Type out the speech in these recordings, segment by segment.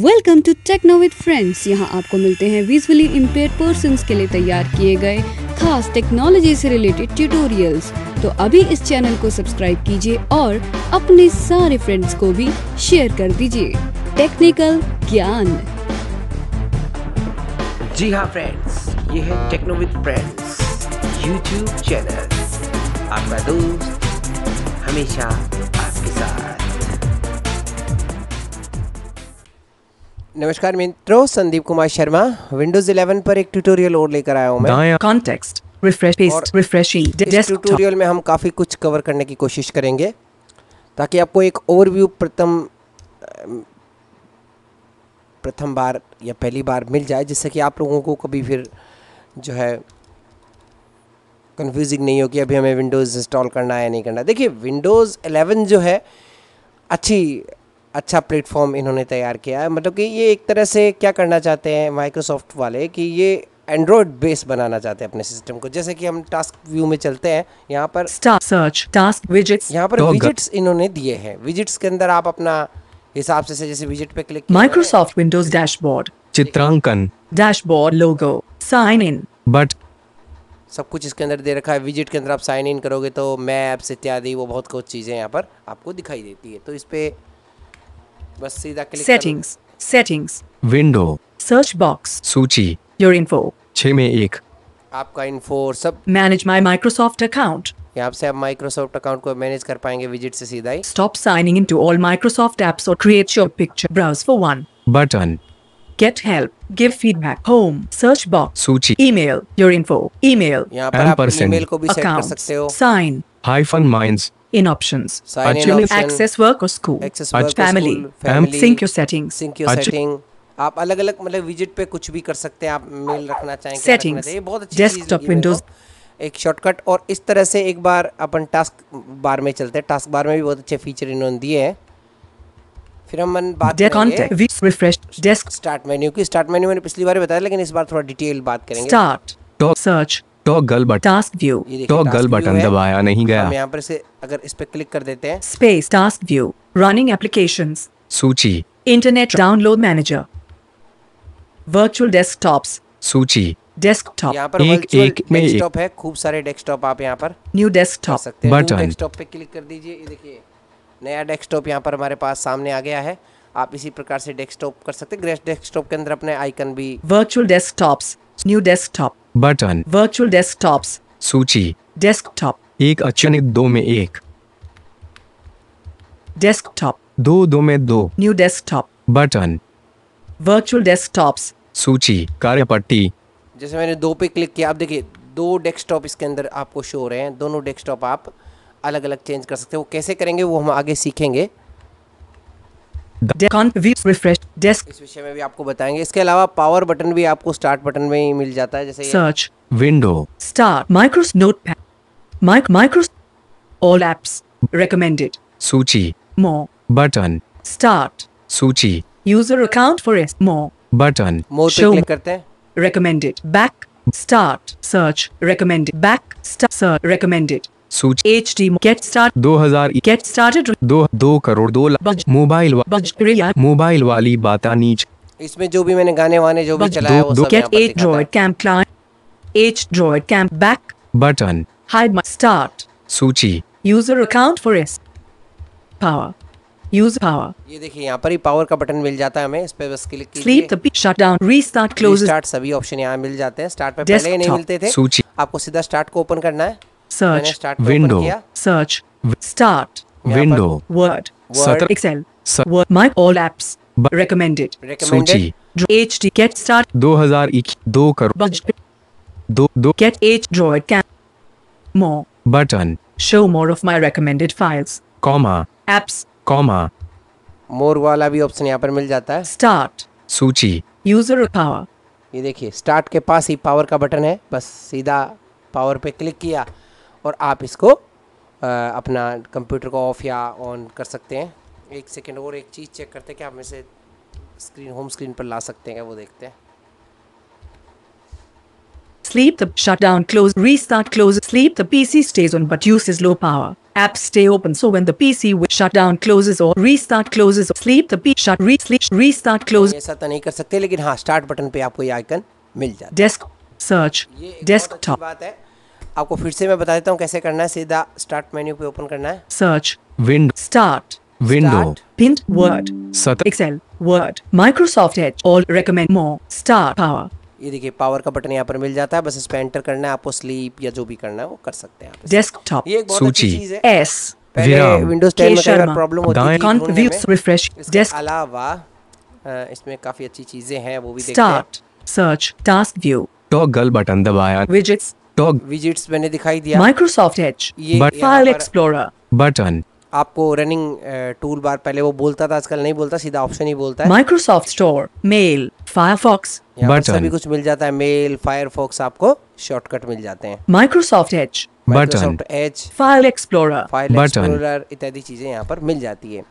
Welcome to techno with friends यहाँ आपको मिलते हैं विजुअली इम्पेयर पर्सन के लिए तैयार किए गए खास टेक्नोलॉजी से रिलेटेड ट्यूटोरियल्स तो अभी इस चैनल को सब्सक्राइब कीजिए और अपने सारे फ्रेंड्स को भी शेयर कर दीजिए टेक्निकल ज्ञान जी हाँ फ्रेंड्स ये है techno with friends YouTube channel आपका दोस्त हमेशा आपके साथ नमस्कार मित्रों संदीप कुमार शर्मा विंडोज 11 पर एक ट्यूटोरियल और लेकर आया हूँ मैं कॉन्टेक्स्ट रिफ्रेश पेस्ट रिफ्रेशिंग इस ट्यूटोरियल में हम काफ़ी कुछ कवर करने की कोशिश करेंगे ताकि आपको एक ओवरव्यू प्रथम प्रथम बार या पहली बार मिल जाए जिससे कि आप लोगों को कभी फिर जो है कन्फ्यूजिंग नहीं हो कि अभी हमें विंडोज़ इंस्टॉल करना है या नहीं करना देखिए विंडोज़ 11 जो है अच्छी अच्छा प्लेटफॉर्म इन्होंने तैयार किया है मतलब कि ये एक तरह से क्या करना चाहते हैं माइक्रोसॉफ्ट वाले कि ये एंड्रॉयड बेस बनाना चाहते हैं अपने सिस्टम को जैसे कि हम टास्क व्यू में चलते हैं यहाँ पर सर्च टास्क विजिट्स यहाँ पर विजिट्स इन्होंने दिए हैं विजिट्स के अंदर आप अपना हिसाब से जैसे विजिट पे क्लिक माइक्रोसॉफ्ट विंडोज डैशबोर्ड चित्रांकन dashboard logo sign in but सब कुछ इसके अंदर दे रखा है विजिट के अंदर आप साइन इन करोगे तो मैप्स इत्यादि वो बहुत कुछ चीज़ें यहाँ पर आपको दिखाई देती है तो इस पर बस सीधा click settings settings window search box सूची योर इन्फो छ में एक आपका इन्फो सब मैनेज माई माइक्रोसॉफ्ट अकाउंट यहाँ से आप माइक्रोसॉफ्ट अकाउंट को मैनेज कर पाएंगे विजिट से सीधा ही stop signing in to all Microsoft apps और create your picture browse for one button Get help. Give feedback. Home. Search box. Suchi. Email. Your info. Email. यहाँ पर आप email को भी सेट कर सकते हो. Sign. Hyphen minds. in in options. Sign in options access work और Family. Family sync your settings sync your setting आप अलग अलग मतलब विजिट पे कुछ भी कर सकते हैं आप मेल रखना चाहेंगे सेटिंग्स बहुत अच्छी डेस्कटॉप विंडोज एक शॉर्टकट और इस तरह से एक बार अपन टास्क बार में चलते हैं टास्क बार में भी बहुत अच्छे फीचर इन्होंने दिए हैं फिर हम मन बात करेंगे रिफ्रेश डेस्क स्टार्ट मेन्यू की स्टार्ट मेन्यू मैंने पिछली बार बताया लेकिन इस बार थोड़ा डिटेल बात करेंगे start search toggle button task view toggle button दबाया नहीं गया हम यहाँ पर से अगर इस पे क्लिक कर देते हैं space task view running application सूची internet download manager virtual desktop सूची डेस्कटॉप यहाँ पर एक एक में डेस्कटॉप है खूब सारे डेस्कटॉप आप यहाँ पर न्यू डेस्कटॉप बटन डेस्कटॉप पे क्लिक कर दीजिए ये देखिए नया डेस्कटॉप यहाँ पर हमारे पास सामने आ गया है आप इसी प्रकार से डेस्कटॉप कर सकते हैं डेस्कटॉप के अंदर अपने आइकन भी virtual desktops new desktop button virtual desktops सूची डेस्कटॉप एक अचानक दो में एक डेस्कटॉप दो दो में दो new desktop button virtual desktops सूची कार्यपट्टी जैसे मैंने दो पे क्लिक किया आप देखिए दो डेस्कटॉप इसके अंदर आपको शो हो रहे हैं दोनों डेस्कटॉप आप अलग अलग चेंज कर सकते वो कैसे करेंगे वो हम आगे सीखेंगे रिफ्रेश आपको बताएंगे इसके अलावा पावर बटन भी आपको स्टार्ट बटन में ही मिल जाता है जैसे सर्च विंडो स्टार्ट माइक्रोस नोट माइक माइक्रोस ऑल एप्स रेकमेंडेड सूची मो बटन स्टार्ट सूची user account for S more button more show करते हैं recommended back start search recommended back start search recommended सूच एच डी कैट स्टार दो हजार कैट स्टार्टेड दो दो करोड़ दो मोबाइल मोबाइल वाली बात नीच इसमें जो भी मैंने गाने वाने जो भी चलाया वो सब at droid camp client H droid camp back button hide start सूची user account for S power use power ये देखिए यहाँ पर ही पावर का बटन मिल जाता है हमें इस पे बस click sleep shut down restart close start सभी ऑप्शन यहाँ मिल जाते हैं स्टार्ट पे पहले ही नहीं मिलते थे आपको सीधा स्टार्ट को ओपन करना है search window search start window word सत्र excel my all apps recommended सूची एच डी कैट स्टार्ट दो हजार दो करोड़ दो दो cat H droid cam more button show more of my recommended files comma apps comma more वाला भी option यहाँ पर मिल जाता है स्टार्ट सूची यूजर पावर ये देखिए स्टार्ट के पास ही पावर का बटन है बस सीधा पावर पे क्लिक किया और आप इसको आ, अपना कंप्यूटर को ऑफ़ या ऑन कर सकते हैं एक सेकेंड और एक चीज़ चेक करते हैं कि आप में से स्क्रीन होम स्क्रीन पर ला सकते हैं क्या वो देखते हैं Sleep the shutdown, close, restart, close. Sleep the PC stays on but uses low power. Apps stay open so when the PC with shutdown closes or restart closes, sleep the PC shut re sleep restart closes. ऐसा तो नहीं कर सकते लेकिन हाँ start button पे आपको ये आइकन मिल जाता है. Desk search desktop. बात है आपको फिर से मैं बता देता हूँ कैसे करना है सीधा स्टार्ट मेन्यू पे ओपन करना है search window start window paint word excel word Microsoft Edge all recommend more start power ये देखिए पावर का बटन यहाँ पर मिल जाता है बस इस पे एंटर करना है आपको स्लीप या जो भी करना है वो कर सकते हैं डेस्कटॉप ये एक बहुत अच्छी एस विंडोज 10 में कई प्रॉब्लम होती है रिफ्रेश डेस्क अलावा इसमें काफी अच्छी चीजें हैं वो भी देखते हैं search task view toggle button दबाया विजिट्स टॉग विजिट्स मैंने दिखाई दिया माइक्रोसॉफ्ट एच ये फाइल एक्सप्लोरर बटन आपको रनिंग टूल बार पहले वो बोलता था आजकल नहीं बोलता सीधा ऑप्शन ही बोलता है माइक्रोसॉफ्ट स्टोर मेल फायरफॉक्स सभी कुछ मिल जाता है मेल फायरफॉक्स आपको शॉर्टकट मिल जाते हैं Microsoft Edge Microsoft Edge file explorer file explorer इत्यादि चीजें यहाँ पर मिल जाती है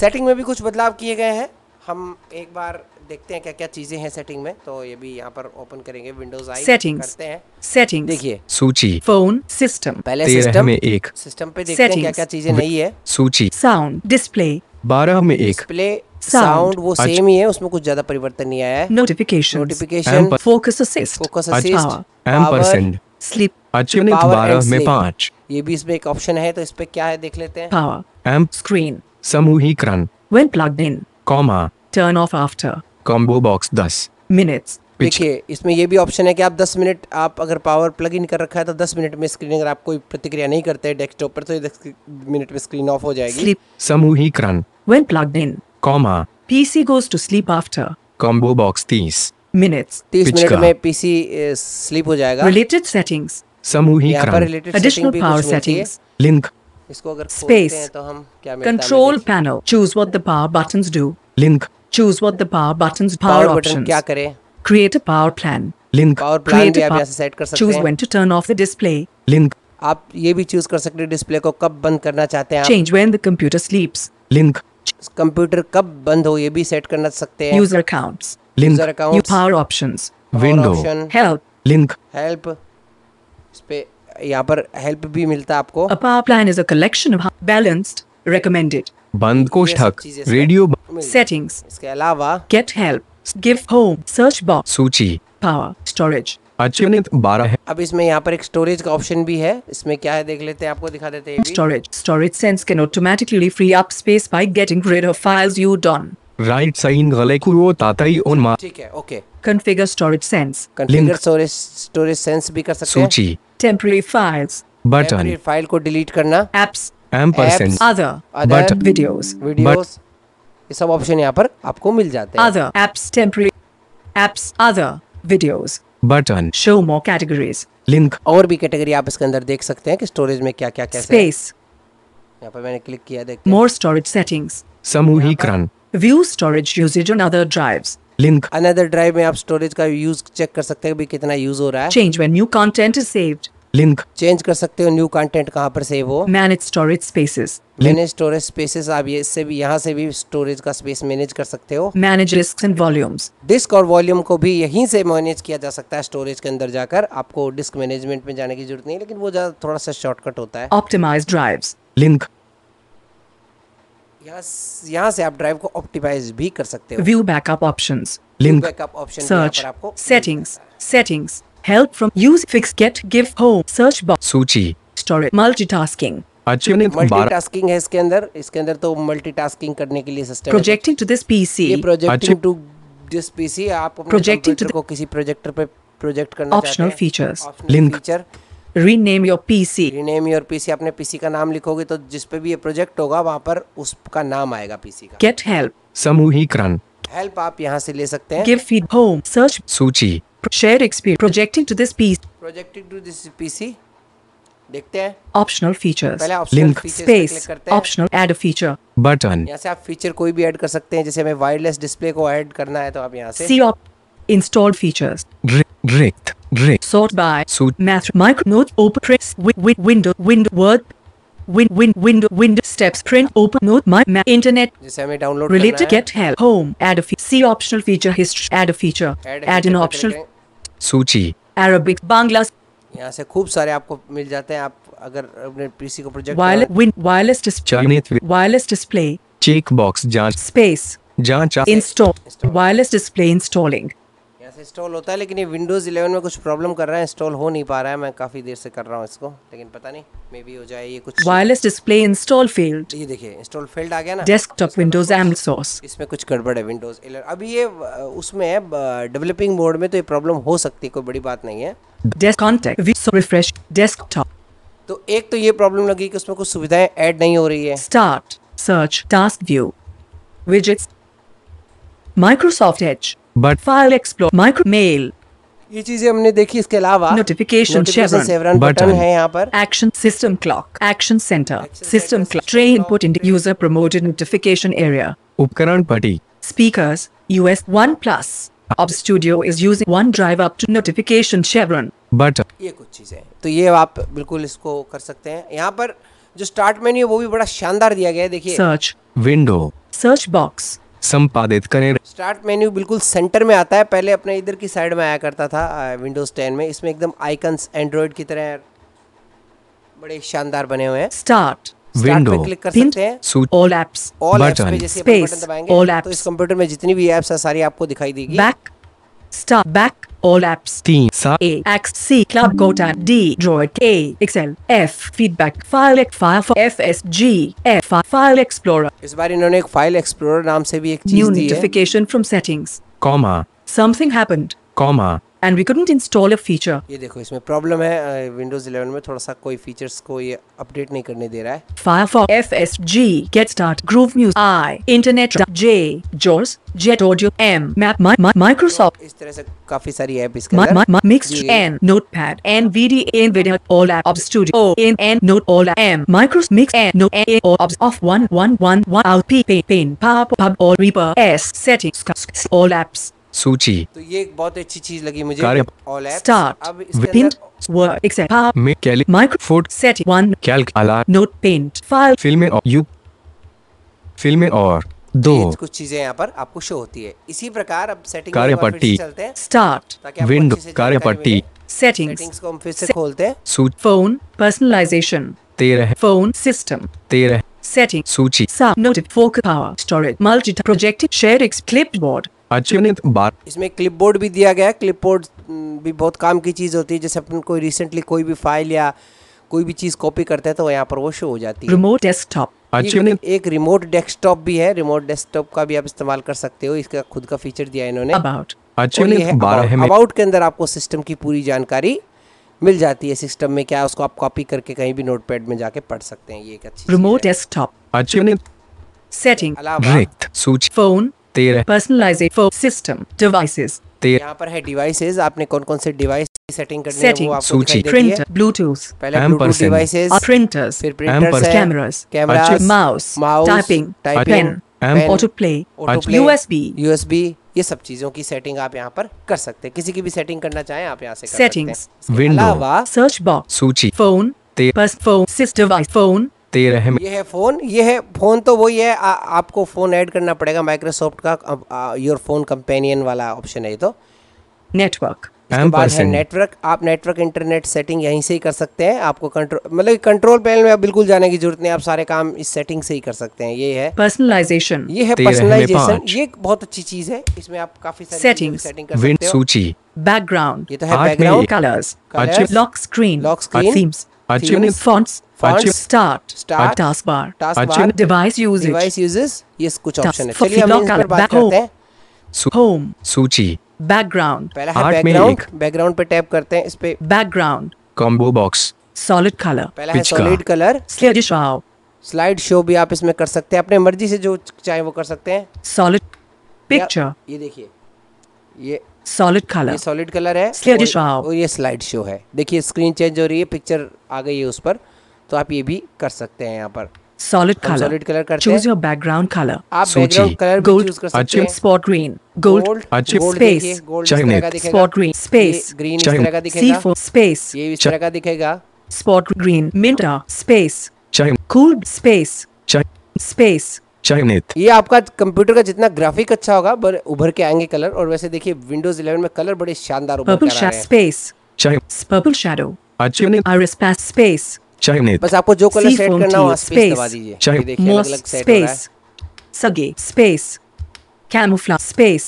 सेटिंग में भी कुछ बदलाव किए गए हैं हम एक बार देखते हैं क्या क्या चीजें हैं सेटिंग में तो ये भी यहाँ पर ओपन करेंगे विंडोज आई सेटिंग्स करते हैं सेटिंग देखिए सूची फोन सिस्टम पहले सिस्टम में एक सिस्टम पे देखते हैं क्या क्या चीजें नहीं है सूची साउंड डिस्प्ले बारह में एक प्ले साउंड वो सेम ही है उसमें कुछ ज्यादा परिवर्तन नहीं आया है notification notification focus assist focus assist sleep achievement बारह में पाँच ये भी इसमें एक ऑप्शन है तो इस पे क्या है देख लेते हैं पावर एम्प स्क्रीन समूहीकरण when plugged in comma turn off after combo box दस मिनट्स देखिए इसमें ये भी ऑप्शन है कि आप 10 मिनट आप अगर पावर प्लग इन कर रखा है तो 10 मिनट में स्क्रीन अगर आप कोई प्रतिक्रिया नहीं करते हैं डेस्कटॉप पर तो 10 मिनट में स्क्रीन ऑफ हो जाएगी सामूहिक run when plugged in comma PC goes to sleep after combo box 30 minutes 30 minute में पीसी स्लीप हो जाएगा रिलेटेड सेटिंग्स समूहीकरण एडिशनल पावर सेटिंग्स लिंक इसको अगर स्पेस तो हम क्या मिलता है control panel choose what the power buttons do link Choose what the power buttons power, power options. क्या करें? Create a power plan. Link. Power plan Create भी आप यहाँ से सेट कर सकते Choose हैं. when to turn off the display. Link. आप ये भी चूज कर सकते हैं डिस्प्ले को कब बंद करना चाहते हैं Change when the computer sleeps. Link. Computer कब बंद हो ये भी सेट करना सकते हैं user accounts link user accounts power options window help link help इस पे यहाँ पर हेल्प भी मिलता है आपको a power plan is a collection of balanced recommended बंद कोष्ठक रेडियो सेटिंग्स इसके अलावा get help give home search box सूची पावर स्टोरेज अचानित बारह है अब इसमें यहाँ पर एक स्टोरेज का ऑप्शन भी है इसमें क्या है देख लेते हैं आपको दिखा देते हैं storage storage sense can automatically free up space by getting rid of files you don't right sign गले को ताताई ठीक है okay configure storage sense configure storage storage sense भी कर सकते हैं सूची टेंपरेरी फाइल्स बटन फाइल को डिलीट करना apps ampersand other but videos videos ये सब ऑप्शन यहाँ पर आपको मिल जाते हैं other apps temporary apps other videos button show more categories link और भी कैटेगरी आप इसके अंदर देख सकते हैं कि स्टोरेज में क्या क्या कैसे स्पेस यहाँ पर मैंने क्लिक किया देखते मोर स्टोरेज सेटिंग्स समूहीकरण view storage usage on other drives link another drive में आप स्टोरेज का यूज चेक कर सकते हैं कि कितना यूज हो रहा है change when new content is saved link change कर सकते हो न्यू कंटेंट कहाँ पर सेव हो manage storage spaces manage storage spaces आप ये इससे भी यहाँ से भी स्टोरेज का स्पेस मैनेज कर सकते हो manage disk and volumes disk और वॉल्यूम को भी यहीं से मैनेज किया जा सकता है स्टोरेज के अंदर जाकर आपको डिस्क मैनेजमेंट में जाने की जरूरत नहीं लेकिन वो ज्यादा थोड़ा सा शॉर्टकट होता है ऑप्टिमाइज ड्राइव लिंक यहाँ से आप ड्राइव को ऑप्टिमाइज भी कर सकते हो view backup option link backup option search आपको settings settings help from use fix get give home search box सूची storage multitasking मल्टीटास्किंग है इसके अंदर इसके अंदर तो मल्टीटास्किंग करने के लिए system projecting to this PC ये प्रोजेक्टिंग टू दिस पीसी आप प्रोजेक्टिंग को किसी प्रोजेक्टर पे प्रोजेक्ट करना चाहते हैं optional features link feature rename your PC rename your PC अपने पीसी का नाम लिखोगे तो जिस पे भी ये प्रोजेक्ट होगा वहां पर उसका नाम आएगा पीसी का गेट हेल्प समूहीकरण हेल्प आप यहाँ से ले सकते हैं गिव फीड होम सर्च सूची share experience projecting to this PC projecting to this PC देखते हैं optional features link space optional add feature button यहाँ से आप फीचर कोई भी ऐड कर सकते हैं जैसे हमें वायरलेस डिस्प्ले को ऐड करना है तो आप यहाँ से सी इंस्टॉल्ड फीचर्स रिक्त रिक्त sort by suit math micro note open press window window word win win window window steps print open note my ma- internet जिसे हमें download related get help home add a fee- see optional feature history add a feature add, add an optional सूची Arabic Bangla यहाँ से खूब सारे आपको मिल जाते हैं आप अगर अपने पीसी को project wireless win wireless display wireless display check box जांच स्पेस जांच इंस्टॉल वायरलेस डिस्प्ले इंस्टॉलिंग यहाँ इंस्टॉल होता है लेकिन ये विंडोज़ 11 में कुछ प्रॉब्लम कर रहा है इंस्टॉल हो नहीं पा रहा है मैं काफ़ी देर से कर रहा हूँ इसको लेकिन पता नहीं मे बी हो जाए ये कुछ वायरलेस डिस्प्ले इंस्टॉल फेल्ड ये देखिए इंस्टॉल फेल्ड आ गया ना डेस्कटॉप विंडोज एम सोर्स इसमें कुछ गड़बड़ है विंडोज इलेवन अभी ये उसमें है डेवलपिंग मोड में तो ये प्रॉब्लम हो सकती है कोई बड़ी बात नहीं है डेस्क कॉन्टेक्ट रिफ्रेश डेस्कटॉप तो एक तो ये प्रॉब्लम लगी कि उसमें कुछ सुविधाएं ऐड नहीं हो रही है start search task view widgets Microsoft Edge but file explore micro mail ये चीजें हमने देखी इसके अलावा नोटिफिकेशन सेवरन बटन है यहाँ पर action system clock action center system clock tray input in user promoted notification area उपकरण पटी स्पीकर्स यूएस वन प्लस अब studio is using OneDrive up to notification chevron but ये कुछ चीजें तो ये आप बिल्कुल इसको कर सकते हैं यहाँ पर जो स्टार्ट मेन्यू वो भी बड़ा शानदार दिया गया है देखिए सर्च विंडो सर्च बॉक्स संपादित करें स्टार्ट मेन्यू बिल्कुल सेंटर में आता है पहले अपने इधर की साइड में आया करता था विंडोज़ टेन में इसमें एकदम आइकन्स एंड्रॉइड की तरह बड़े शानदार बने हुए हैं स्टार्ट विंडो क्लिक कर सकते हैं ऑल एप्स ऑल एप्स पे जैसे बटन दबाएंगे तो इस कंप्यूटर में जितनी भी एप्स है सारी आपको दिखाई देगी back Stop. back all apps team sa A X C Club Gota D Droid A Excel F Feedback File file for FSG F File Explorer इस बार इन्होंने एक File Explorer नाम से भी New notification from settings comma something happened comma and we couldn't install a feature. ये देखो इसमें problem है विंडोज 11 में थोड़ा सा कोई फीचर्स को ये अपडेट नहीं करने दे रहा है Firefox FSG Get Start Groove News I Internet J JAWS Jet Audio M Map Microsoft इस तरह से काफी सारी ऐप इसके अंदर Mixed N Notepad NVDA NVIDIA All Apps Studio N N Note All M Microsoft Mix N Note N All Apps Off 1111 Out P Pain Pub Pub All Reaper S Settings All Apps सूची तो ये एक बहुत अच्छी चीज लगी मुझे कार्य स्टार्ट पेंट वर्क एक्सेप्ट में कैलिक microphone set one calc alert note paint file फिल्में और यू फिल्में और तो दो कुछ चीजें यहाँ पर आपको शो होती है इसी प्रकार अब सेटिंग कार्य पट्टी चलते हैं स्टार्ट विंडो कार्य पट्टी सेटिंग्स को हम फिर से खोलते हैं सूट फोन पर्सनलाइजेशन तेरह फोन सिस्टम तेरह सेटिंग सूची सा नोटिफोक power storage multi project share X board achievement तो बार इसमें क्लिपबोर्ड भी दिया गया है क्लिपबोर्ड भी बहुत काम की चीज़ होती है जैसे अपन कोई रिसेंटली कोई भी फाइल या कोई भी चीज़ कॉपी करते हैं तो यहाँ पर वो शो हो जाती है रिमोट डेस्कटॉप अचयनित एक रिमोट डेस्कटॉप भी है रिमोट डेस्कटॉप का भी आप इस्तेमाल कर सकते हो इसका खुद का फीचर दिया है इन्होंने अबाउट तो अबाउट के अंदर आपको सिस्टम की पूरी जानकारी मिल जाती है सिस्टम में क्या उसको आप कॉपी करके कहीं भी नोटपैड में जाके पढ़ सकते हैं ये एक अच्छी रिमोट डेस्कटॉप अचयनित सेटिंग अलावा सूच फोन तेरह पर्सनलाइजे फॉर सिस्टम तेरह यहाँ पर है डिवाइसेज आपने कौन कौन से डिवाइस सेटिंग करनी है वो आपको सूची प्रिंटर ब्लूटूथ पहले ब्लूटूथ डिवाइसेज प्रिंटर्स फिर printers cameras cameras mouse mouse typing pen autoplay USB USB ये सब चीजों की सेटिंग आप यहाँ पर कर सकते हैं किसी की भी सेटिंग करना चाहें आप यहाँ से सेटिंग्स विंडो सर्च बॉक्स सूची फोन फोन डिवाइस फोन तेरह ये है फ़ोन ये है फ़ोन तो वही है आ, आपको फ़ोन ऐड करना पड़ेगा माइक्रोसॉफ्ट का योर फ़ोन कंपेनियन वाला ऑप्शन है तो नेटवर्क नेटवर्क आप नेटवर्क इंटरनेट सेटिंग यहीं से ही कर सकते हैं आपको कंट्रोल मतलब कंट्रोल पैनल में बिल्कुल जाने की जरूरत नहीं आप सारे काम इस सेटिंग से ही कर सकते हैं ये है पर्सनलाइजेशन ये है पर्सनलाइजेशन ये बहुत अच्छी चीज है इसमें आप काफी सेटिंग सेटिंग कर सकते हो सूची बैकग्राउंड ये तो है background colours lock screen lock screen Achievement कुछ ऑप्शन है. चलिए हम इस पर बात करते हैं. होम सूची बैकग्राउंड पहला है बैकग्राउंड बैकग्राउंड पे टैप करते हैं इस पे background combo box solid colour पहला है solid colour slideshow slideshow भी आप इसमें कर सकते हैं अपने मर्जी से जो चाहे वो कर सकते हैं सॉलिड पिक्चर ये देखिए ये सॉलिड कलर सॉलिड कलर है शो और ये स्लाइड शो है देखिए स्क्रीन चेंज हो रही है पिक्चर आ गई है उस पर तो आप ये भी कर सकते हैं यहाँ पर सॉलिड कलर सॉलिड कलर करते चूज योर बैकग्राउंड कलर आप बैकग्राउंड कलर गोल्ड कर सकते हैं स्पॉट ग्रीन गोल्ड अच्छे space Chinese spot green space green इस तरह का दिखेगा सी स्पेस ये इस तरह का दिखेगा स्पॉट ग्रीन मिंटा स्पेस कूल स्पेस स्पेस चयनित ये आपका कंप्यूटर का जितना ग्राफिक अच्छा होगा उभर के आएंगे कलर और वैसे देखिए विंडोज 11 में कलर बड़े शानदार बस आपको जो कलर सेट करना हो स्पेस सगे space camouflage space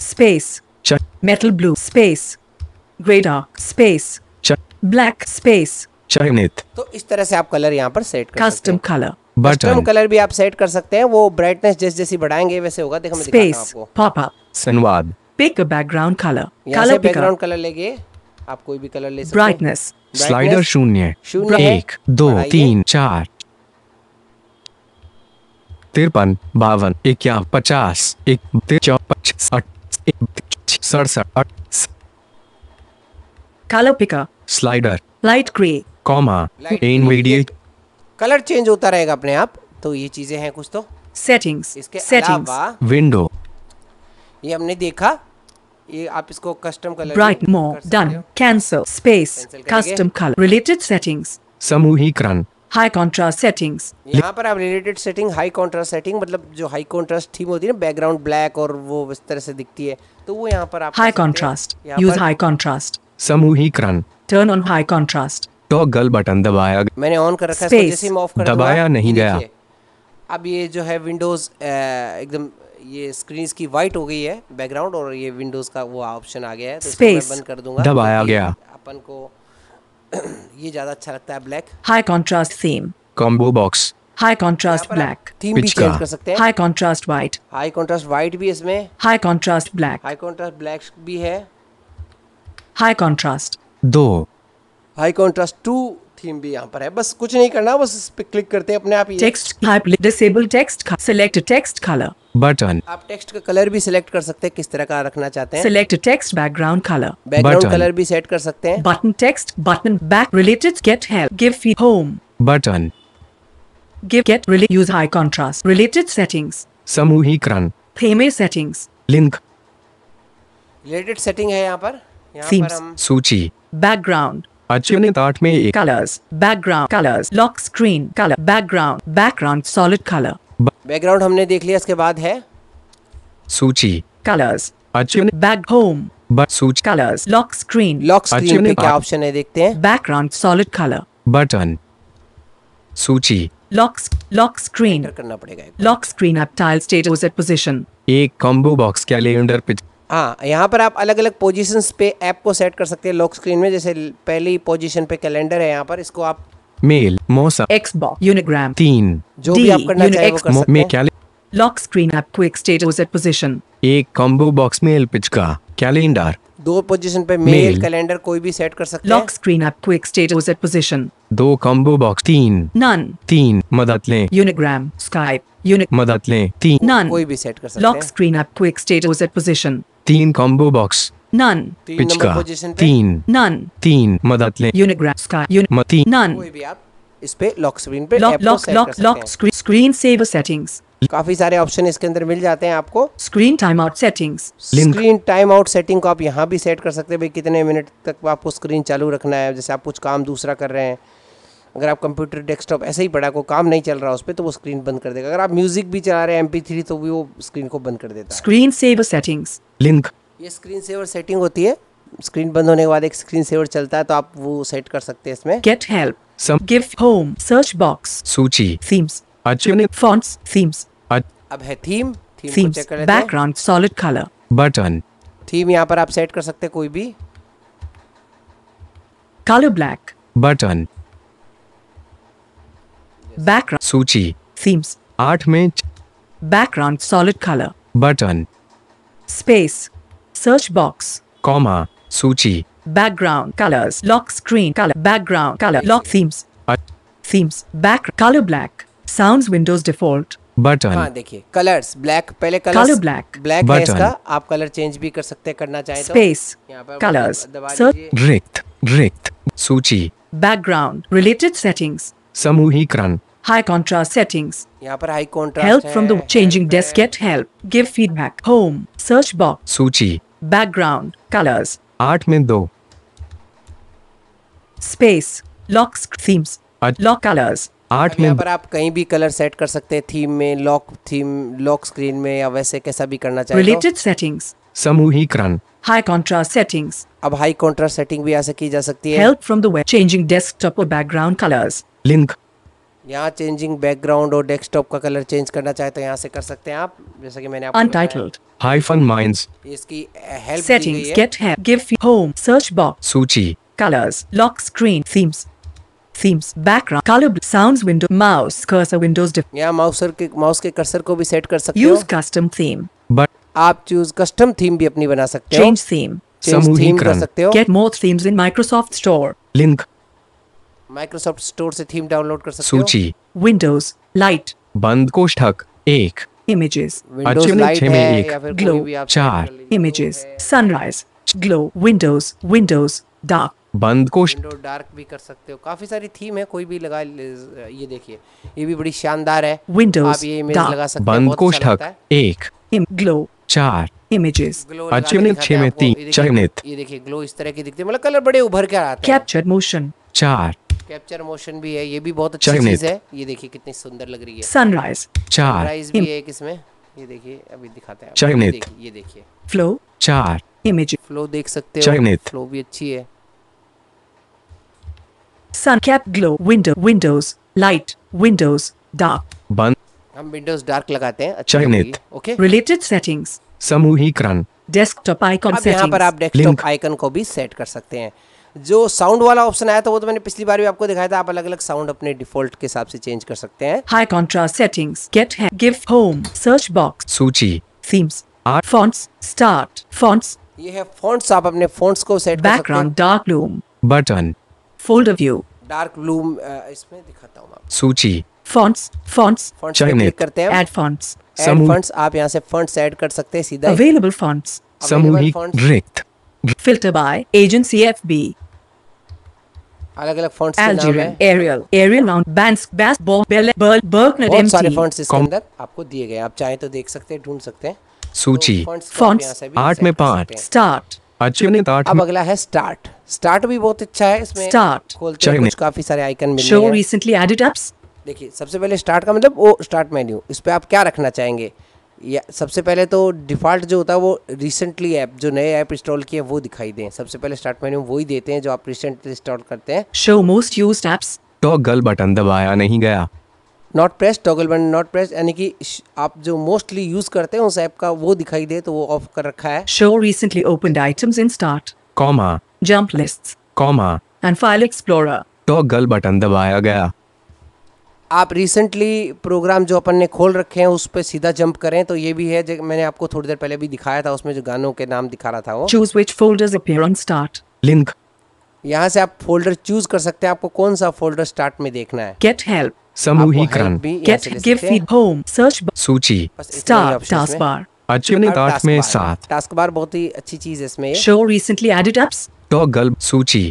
space metal blue space space black space तो इस तरह से आप कलर यहाँ पर सेट कर custom colour button colour um, भी आप सेट कर सकते हैं वो ब्राइटनेस जैसे जैसे बढ़ाएंगे वैसे होगा देखो मैं स्पेस पॉप अप संवाद pick a background colour colour background colour लेके आप कोई भी कलर ले सकते ब्राइटनेस स्लाइडर शून्य एक दो तीन चार तिरपन बावन इक्या पचास एक सड़सठ colour picker slider light grey comma immediate colour change होता रहेगा अपने आप तो ये चीजें हैं कुछ तो सेटिंग्स इसके सेटिंग्स विंडो ये हमने देखा ये आप इसको custom color bright more done cancel space custom color related settings समूहीकरण हाई कॉन्ट्रास्ट सेटिंग्स यहाँ पर आप related setting high contrast setting मतलब जो हाई कॉन्ट्रास्ट थीम होती है ना बैकग्राउंड ब्लैक और वो इस तरह से दिखती है तो वो यहाँ पर आप high contrast use high contrast समूहीकरण turn on high contrast toggle तो बटन दबाया मैंने ऑन कर रखा है जैसे ऑफ कर दबाया नहीं गया अब ये जो है विंडोज़ एकदम ये स्क्रीन की वाइट हो गई है बैकग्राउंड और ये विंडोज़ का वो ऑप्शन आ गया है तो Space. बंद कर दूंगा दबाया गया अपन को ये ज़्यादा अच्छा लगता है black high contrast theme combo box high contrast black theme भी चेंज कर सकते हैं high contrast white high contrast white भी इसमें high contrast black high contrast black भी है हाई कॉन्ट्रास्ट दो हाई कॉन्ट्रास्ट टू थीम भी यहाँ पर है बस कुछ नहीं करना बस इस पे क्लिक करते हैं अपने आप text disable text select text color button आप टेक्स्ट का कलर भी सिलेक्ट कर सकते हैं किस तरह का रखना चाहते हैं select text background color background color भी सेट कर सकते हैं button text button back related get help give fee home button give get relay use high contrast related settings समूहीकरण theme settings link related setting है यहाँ पर यहाँ पर हम सूची बैकग्राउंड अचूनित आठ में एक colors background colours lock screen color background background solid color background हमने देख लिया इसके बाद है सूची कलर्स अचूनित बैक होम बट सूच colors lock screen lock screen में क्या ऑप्शन है देखते हैं बैकग्राउंड सॉलिड कलर बटन सूची लॉक लॉक स्क्रीन करना पड़ेगा लॉक स्क्रीन अब टाइल स्टेट पोजिशन एक कॉम्बो बॉक्स कैलेंडर पिच हाँ यहाँ पर आप अलग अलग पोजीशंस पे ऐप को सेट कर सकते हैं लॉक स्क्रीन में जैसे पहली पोजीशन पे कैलेंडर है यहाँ पर इसको आप मेल मोसा एक्सबॉक्स यूनिग्राम तीन जो भी आप करना चाहे वो कर सकते हैं lock screen app quick status at position एक कॉम्बो बॉक्स मेल पिच का कैलेंडर दो पोजीशन पे मेल कैलेंडर कोई भी सेट कर सकते हैं lock screen app quick status at position दो कॉम्बो बॉक्स तीन नन तीन मदद लें यूनिग्राम स्काइप यूनिक मदद लें तीन नन कोई भी सेट कर सकते हैं lock screen app quick status at position तीन कॉम्बो बॉक्स नन पिचका तीन नन तीन मदद लें यूनिग्रास का मती नन इस पे लॉक स्क्रीन पे lock lock lock lock screen screen saver settings काफी सारे ऑप्शन इसके अंदर मिल जाते हैं आपको screen timeout settings screen timeout setting को आप यहाँ भी सेट कर सकते हैं भाई कितने मिनट तक आपको स्क्रीन चालू रखना है जैसे आप कुछ काम दूसरा कर रहे हैं अगर आप कंप्यूटर डेस्कटॉप ऐसे ही पड़ा को काम नहीं चल रहा उस पर तो वो स्क्रीन बंद कर देगा अगर आप म्यूजिक भी चला रहे हैं एम थ्री तो भी वो स्क्रीन को बंद कर देता स्क्रीन सेवर सेटिंग्स लिंक ये स्क्रीन सेवर सेटिंग होती है स्क्रीन बंद होने के बाद एक स्क्रीन सेवर चलता है तो आप वो सेट कर सकते हैं इसमें get help give home search box सूची थीम्स फॉन्ट्स थीम्स अब है theme theme background solid color button theme यहाँ पर आप सेट कर सकते हैं कोई भी कलर ब्लैक बटन बैकग्राउंड सूची थीम्स आठ में background solid color button space search box comma सूची background colours lock screen color background color lock themes themes back color black sound Windows default button हाँ देखिए कलर्स ब्लैक पहले color black black है इसका आप colour change भी कर सकते हैं करना चाहिए स्पेस कलर्स रिक्त रिक्त सूची बैकग्राउंड रिलेटेड सेटिंग्स समूहीकरण हाई कॉन्ट्रास्ट सेटिंग्स यहाँ पर high contrast help from the changing desk get help give feedback home search box सूची बैकग्राउंड कलर्स आठ में दो space lock themes lock colors आठ में पर आप कहीं भी कलर सेट कर सकते हैं थीम में लॉक थीम लॉक स्क्रीन में या वैसे कैसा भी करना चाहिए रिलेटेड सेटिंग समूहीकरण हाई कॉन्ट्रास्ट सेटिंग्स अब हाई कॉन्ट्रास्ट सेटिंग भी ऐसे की जा सकती है help from the way changing desktop और बैकग्राउंड कलर्स लिंक यहाँ चेंजिंग बैकग्राउंड और डेस्कटॉप का कलर चेंज करना चाहे तो यहाँ से कर सकते हैं आप जैसे कि मैंने अनटाइटल्ड हाइफन माइंड्स इसकी हेल्प गेट है गिव होम सर्च बॉक्स सूची colors lock screen themes themes background color sounds window mouse cursor Windows यहाँ माउस के माउस के कर्सर को भी सेट कर सकते हो यूज कस्टम थीम बट आप चूज कस्टम थीम भी अपनी बना सकते हैं चेंज थीम समूहीकरण कर सकते हो get more themes in Microsoft store link Microsoft store से थीम डाउनलोड कर सकते सूची विंडोज लाइट बंद कोष्ठक एक इमेजेस अच्छे में एक ग्लो चार images sunrise glow Windows Windows dark बंद कोष्ठ डार्क भी कर सकते हो काफी सारी थीम है कोई भी लगा ये देखिए ये भी बड़ी शानदार है विंडोज आप ये इमेज लगा सकते हैं बंद अच्छा कोष्ठक एक ग्लो चार इमेजेस अच्छे में छह में तीन चयनित ये देखिए ग्लो इस तरह की दिखती है मतलब कलर बड़े उभर के आते हैं कैप्चर मोशन चार कैप्चर मोशन भी है ये भी बहुत अच्छी चीज है ये देखिए कितनी सुंदर लग रही है सनराइज चार सनराइज भी है इसमें ये देखिए अभी दिखाते हैं चयनित ये देखिए फ्लो चार इमेज फ्लो देख सकते हो चयनित फ्लो भी अच्छी है sun cap glow window Windows light Windows dark बंद हम विंडोज डार्क लगाते हैं अच्छा चयनित ओके रिलेटेड सेटिंग्स समूहीकरण डेस्कटॉप आइकन सेटिंग्स यहाँ पर आप डेस्कटॉप आइकन को भी सेट कर सकते हैं जो साउंड वाला ऑप्शन आया था वो तो मैंने पिछली बार भी आपको दिखाया था आप अलग अलग साउंड अपने डिफॉल्ट के हिसाब से चेंज कर सकते हैं हाई कॉन्ट्रास्ट सेटिंग्स गेट है गिव होम सर्च बॉक्स सूची themes are fonts start fonts ये है फॉन्ट्स आप अपने फॉन्ट्स को set background dark loom button folder view dark loom इसमें दिखाता हूँ सूची फॉन्ट्स फॉन्ट्स फॉन्ट्स क्लिक करते हैं एड फॉन्ट्स फॉन्ट्स आप यहाँ से फॉन्ट्स ऐड कर सकते हैं सीधा अवेलेबल फॉन्ट्स समूह रिक्त filter by agency F B अलग अलग फॉन्ट्स के नाम है एरियल एरियल माउंट बैंस बैस बॉल बेल बर्ल बर्कनर एमसी सारे फॉन्ट्स इसके अंदर आपको दिए गए आप चाहे तो देख सकते हैं ढूंढ सकते हैं तो सूची फॉन्ट्स आठ में पांच स्टार्ट अचुनित आठ अब अगला है स्टार्ट स्टार्ट भी बहुत अच्छा है इसमें स्टार्ट खोलते हैं कुछ काफी सारे आइकन मिले शो रिसेंटली एडिट अप्स देखिए सबसे पहले स्टार्ट का मतलब वो स्टार्ट मेन्यू इस पे आप क्या रखना चाहेंगे या सबसे पहले तो डिफ़ॉल्ट जो होता है वो रिसेंटली ऐप जो नए ऐप इंस्टॉल किए वो दिखाई दें सबसे पहले स्टार्ट मेन्यू वही देते हैं जो आप रिसेंटली इंस्टॉल करते हैं show most use apps toggle button दबाया नहीं गया not press toggle button not press यानी कि आप जो मोस्टली यूज करते हैं उस ऐप का वो दिखाई दे तो वो ऑफ कर रखा है show recently open items in start comma jump list comma and file explorer toggle button दबाया गया आप रिसेंटली प्रोग्राम जो अपन ने खोल रखे हैं उस पर सीधा जंप करें तो ये भी है जो मैंने आपको थोड़ी देर पहले भी दिखाया था उसमें जो गानों के नाम दिखा रहा था वो choose which folders appear on start link यहाँ से आप फोल्डर चूज कर सकते हैं आपको कौन सा फोल्डर स्टार्ट में देखना है गेट हेल्प समूहीकरण get give feed home search सूची स्टार्ट टास्क बार अचीवमेंट में सात टास्क बार बहुत ही अच्छी चीज है इसमें show recently added apps toggle सूची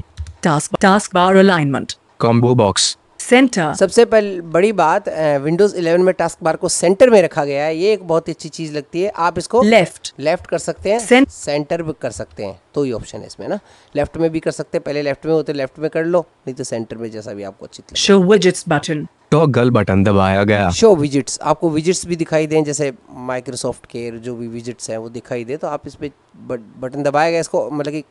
task taskbar alignment combo box center सबसे पहले बड़ी बात विंडोज 11 में टास्क बार को सेंटर में रखा गया है ये एक बहुत अच्छी चीज लगती है आप इसको लेफ्ट लेफ्ट कर सकते हैं सेंटर भी कर सकते हैं तो ही ऑप्शन है इसमें ना लेफ्ट में भी कर सकते हैं पहले लेफ्ट में होते लेफ्ट में कर लो नहीं तो सेंटर में जैसा भी आपको अच्छी शो बटन टॉगल बटन दबाया गया शो विजिट्स आपको विजिट्स भी दिखाई दें जैसे माइक्रोसॉफ्ट के जो भी विजिट्स हैं वो दिखाई दे तो आप इस पर बटन दबाया गया इसको मतलब कि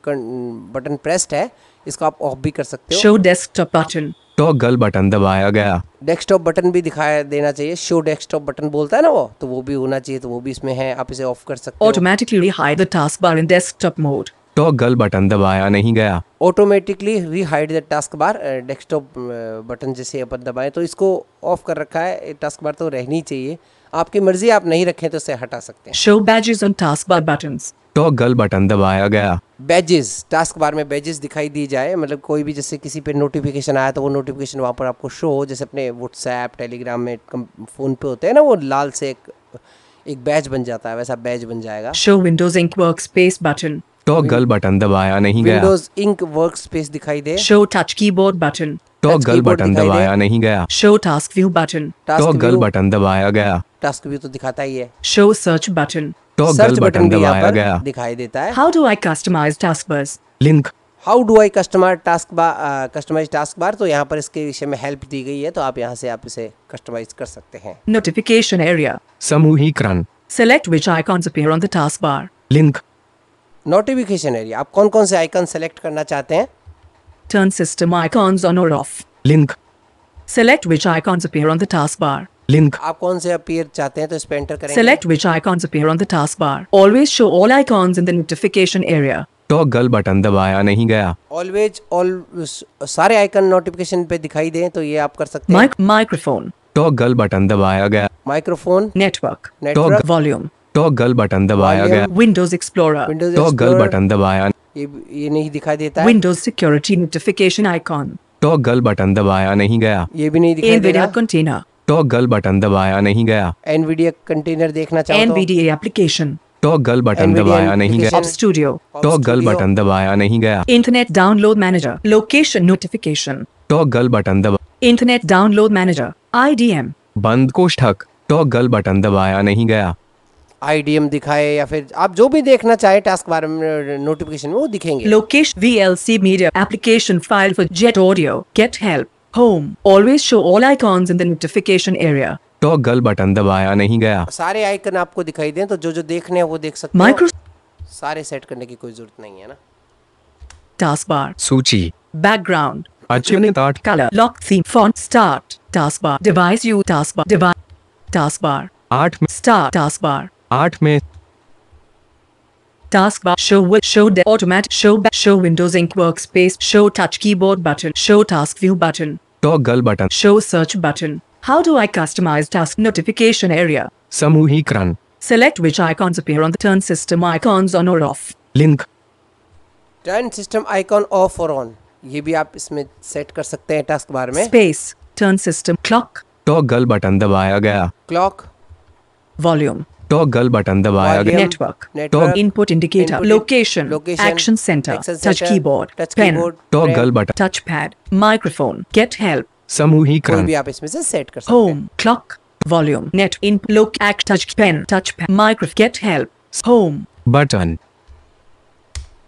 बटन प्रेस्ड है इसको आप ऑफ भी कर सकते हो show desktop button toggle button दबाया गया डेस्कटॉप बटन भी दिखाया देना चाहिए शो डेस्कटॉप बटन बोलता है ना वो तो वो भी होना चाहिए तो वो भी इसमें है आप इसे ऑफ कर सकते हो automatically hide the taskbar in desktop mode toggle तो बटन दबाया नहीं गया automatically rehide the taskbar desktop button जैसे अपन दबाएं तो इसको ऑफ कर रखा है टास्क बार तो रहनी चाहिए आपकी मर्जी आप नहीं रखें तो इसे हटा सकते हैं show badges on taskbar buttons toggle button दबाया गया बैजेस टास्क बार में बैजेस दिखाई दी जाए मतलब कोई भी जैसे किसी पे नोटिफिकेशन आया तो वो नोटिफिकेशन वहाँ पर आपको शो हो जैसे अपने व्हाट्सएप टेलीग्राम में फ़ोन पे होते हैं ना वो लाल से एक एक बैज बन जाता है वैसा बैज बन जाएगा show Windows ink workspace button toggle तो बटन दबाया नहीं गया विंडोज इंक वर्कस्पेस दिखाई दे show touch keyboard button toggle button दबाया नहीं गया show task view button toggle button दबाया गया टास्क व्यू तो दिखाता ही है show search button toggle button दबाया गया दिखाई देता है how do I customise taskbar link how do I customise taskbar customize task bar तो यहाँ पर इसके विषय में हेल्प दी गई है तो आप यहाँ से आप इसे कस्टमाइज कर सकते हैं नोटिफिकेशन एरिया समूहीकरण select which icons appear on the taskbar link notification area आप कौन कौन से आइकन सेलेक्ट करना चाहते हैं टर्न सिस्टम आइकॉन्स ऑन और off link select which icons appear on the taskbar link आप कौन से अपीयर चाहते हैं तो इस पे एंटर करेंगे select which icons appear on the taskbar always show all icons in the notification area toggle button दबाया नहीं गया ऑलवेज ऑल सारे आइकन नोटिफिकेशन पे दिखाई दें तो ये आप कर सकते हैं माइक्रोफोन तो टॉगल बटन दबाया गया microphone network network volume toggle तो बटन दबाया गया विंडोज एक्सप्लोर टॉगल बटन दबाया ये ये नहीं दिखाई देता Windows security notification icon toggle button दबाया नहीं गया ये भी नहीं दिखाई दे रहा कंटेनर टॉगल बटन दबाया नहीं गया एनवीडीए कंटेनर देखना चाहता हूं एनवीडीए एप्लीकेशन टॉगल बटन दबाया नहीं गया स्टूडियो तो टॉगल तो बटन दबाया नहीं गया internet download manager location notification toggle button दबा इंटरनेट डाउनलोड मैनेजर आईडीएम बंद कोष्ठक टॉगल बटन दबाया नहीं गया आईडीएम दिखाए या फिर आप जो भी देखना चाहे टास्क बारे में नोटिफिकेशन में वो दिखेंगे लोकेश V L C media application file for jetAudio get help home always show all icons in the notification area toggle button दबाया नहीं गया सारे आइकन आपको दिखाई दें तो जो जो देखने हैं वो देख सकते माइक्रो सारे सेट करने की कोई जरूरत नहीं है ना टास्क बार सूची background achievement colour lock theme font start task bar device you task bar device task bar आठ स्टार टास्क बार आठ में task bar show will show day automate show back show Windows ink workspace show touch keyboard button show task view button toggle button show search button how do I customise task notification area समूहीकरण select which icons appear on the turn system icons on और off link turn system icon off और on ये भी आप इसमें set कर सकते हैं टास्क बार में space turn system clock talk girl button दबाया गया क्लॉक वॉल्यूम टॉगल बटन दबाया गया network talk input indicator location action centre touch keyboard pen toggle button touchpad microphone get help समूहीकरण भी आप इसमें से सेट कर सकते home clock volume net in lock act touch pen touch micro get help home button